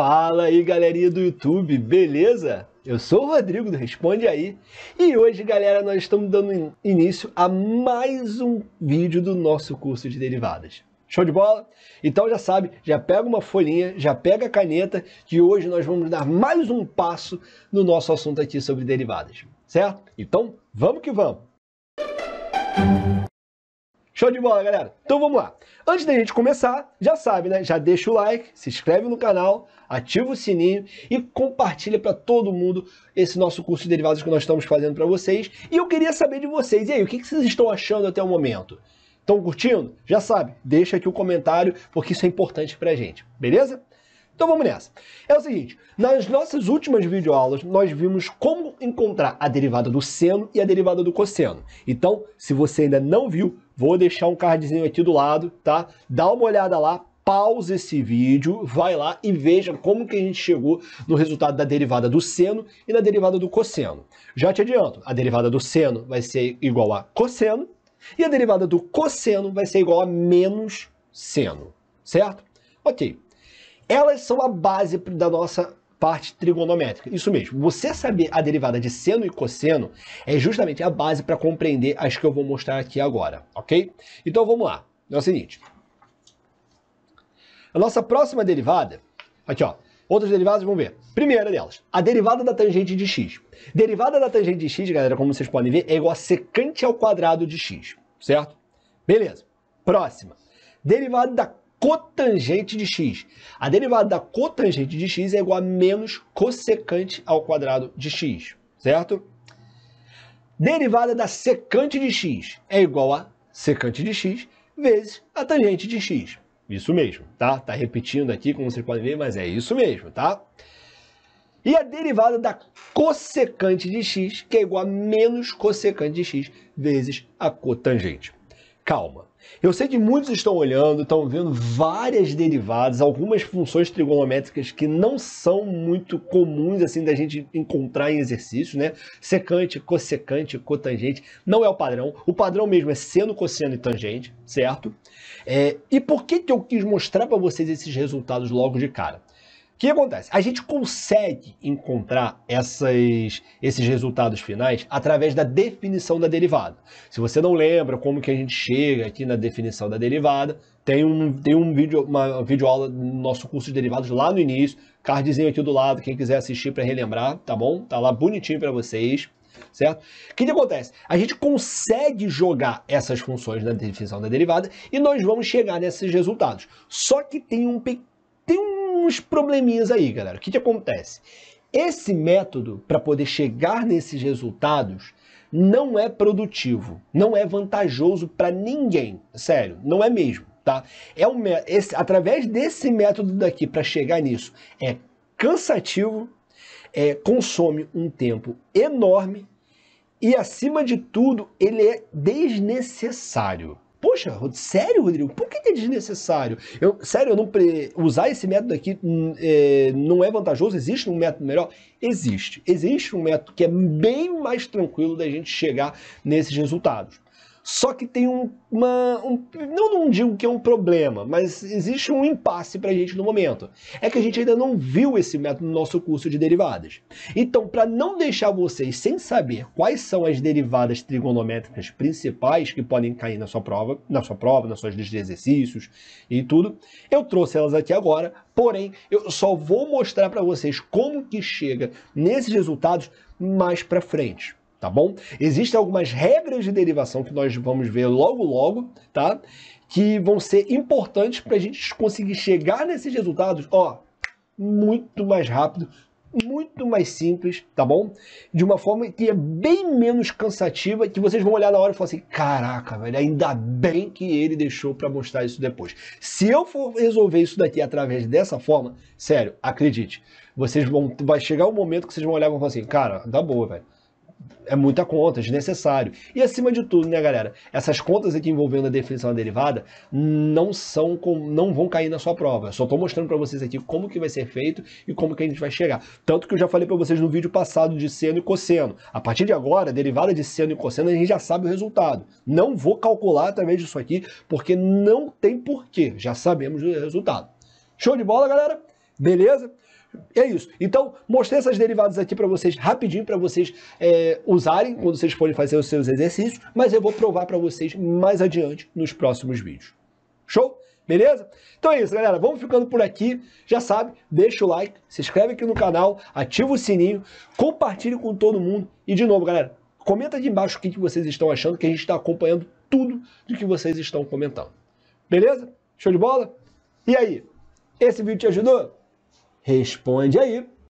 Fala aí, galerinha do YouTube, beleza? Eu sou o Rodrigo do Responde Aí e hoje, galera, nós estamos dando início a mais um vídeo do nosso curso de derivadas. Show de bola? Então já sabe, já pega uma folhinha, já pega a caneta, que hoje nós vamos dar mais um passo no nosso assunto aqui sobre derivadas, certo? Então, vamos que vamos! Música Show de bola, galera! Então vamos lá. Antes da gente começar, já sabe, né? Já deixa o like, se inscreve no canal, ativa o sininho e compartilha para todo mundo esse nosso curso de derivados que nós estamos fazendo para vocês. E eu queria saber de vocês, e aí, o que vocês estão achando até o momento? Estão curtindo? Já sabe, deixa aqui o um comentário, porque isso é importante para gente, beleza? Então vamos nessa. É o seguinte, nas nossas últimas videoaulas nós vimos como encontrar a derivada do seno e a derivada do cosseno. Então, se você ainda não viu, vou deixar um cardzinho aqui do lado, tá? Dá uma olhada lá, pausa esse vídeo, vai lá e veja como que a gente chegou no resultado da derivada do seno e da derivada do cosseno. Já te adianto, a derivada do seno vai ser igual a cosseno e a derivada do cosseno vai ser igual a menos seno, certo? Ok, elas são a base da nossa parte trigonométrica. Isso mesmo. Você saber a derivada de seno e cosseno é justamente a base para compreender as que eu vou mostrar aqui agora, ok? Então vamos lá. É o seguinte. A nossa próxima derivada, aqui ó, outras derivadas, vamos ver. Primeira delas, a derivada da tangente de x. Derivada da tangente de x, galera, como vocês podem ver, é igual a secante ao quadrado de x, certo? Beleza. Próxima. Derivada da cotangente de x. A derivada da cotangente de x é igual a menos cossecante ao quadrado de x, certo? Derivada da secante de x é igual a secante de x vezes a tangente de x. Isso mesmo, tá? Tá repetindo aqui, como vocês podem ver, mas é isso mesmo, tá? E a derivada da cossecante de x, que é igual a menos cossecante de x vezes a cotangente. Calma, eu sei que muitos estão olhando, estão vendo várias derivadas, algumas funções trigonométricas que não são muito comuns assim da gente encontrar em exercício, né? Secante, cossecante, cotangente, não é o padrão. O padrão mesmo é seno, cosseno e tangente, certo? É, e por que, que eu quis mostrar para vocês esses resultados logo de cara? O que acontece? A gente consegue encontrar essas, esses resultados finais através da definição da derivada. Se você não lembra como que a gente chega aqui na definição da derivada, tem um, tem um vídeo, uma videoaula no nosso curso de derivados lá no início, cardzinho aqui do lado, quem quiser assistir para relembrar, tá bom? Tá lá bonitinho para vocês certo? O que, que, acontece? A gente consegue jogar essas funções na definição da derivada e nós vamos chegar nesses resultados. Só que tem um, tem um uns probleminhas aí, galera. O que, que acontece? Esse método para poder chegar nesses resultados não é produtivo, não é vantajoso para ninguém, sério, não é mesmo, tá? É um esse, através desse método daqui para chegar nisso é cansativo, é, consome um tempo enorme e acima de tudo ele é desnecessário. Poxa, sério, Rodrigo? Por que é desnecessário? Eu, sério, eu não pre... usar esse método aqui hum, é, não é vantajoso? Existe um método melhor? Existe. Existe um método que é bem mais tranquilo da gente chegar nesses resultados. Só que tem um, uma. Um, não, digo que é um problema, mas existe um impasse para a gente no momento. É que a gente ainda não viu esse método no nosso curso de derivadas. Então, para não deixar vocês sem saber quais são as derivadas trigonométricas principais que podem cair na sua prova, na sua prova, nas suas listas de exercícios e tudo, eu trouxe elas aqui agora. Porém, eu só vou mostrar para vocês como que chega nesses resultados mais para frente tá bom? Existem algumas regras de derivação que nós vamos ver logo logo, tá? Que vão ser importantes para a gente conseguir chegar nesses resultados, ó, muito mais rápido, muito mais simples, tá bom? De uma forma que é bem menos cansativa, que vocês vão olhar na hora e falar assim: caraca, velho, ainda bem que ele deixou para mostrar isso depois. Se eu for resolver isso daqui através dessa forma, sério, acredite, vocês vão, vai chegar um momento que vocês vão olhar e vão falar assim: cara, dá tá boa, velho é muita conta, é desnecessário. E acima de tudo, né, galera? Essas contas aqui envolvendo a definição da derivada não são com, não vão cair na sua prova. Eu só estou mostrando para vocês aqui como que vai ser feito e como que a gente vai chegar. Tanto que eu já falei para vocês no vídeo passado de seno e cosseno. A partir de agora, a derivada de seno e cosseno, a gente já sabe o resultado. Não vou calcular através disso aqui, porque não tem porquê. Já sabemos o resultado. Show de bola, galera? Beleza? É isso. Então, mostrei essas derivadas aqui para vocês rapidinho, para vocês é, usarem quando vocês forem fazer os seus exercícios, mas eu vou provar para vocês mais adiante nos próximos vídeos. Show? Beleza? Então é isso, galera. Vamos ficando por aqui. Já sabe, deixa o like, se inscreve aqui no canal, ativa o sininho, compartilhe com todo mundo. E de novo, galera, comenta aqui embaixo o que vocês estão achando, que a gente está acompanhando tudo do que vocês estão comentando. Beleza? Show de bola? E aí? Esse vídeo te ajudou? responde aí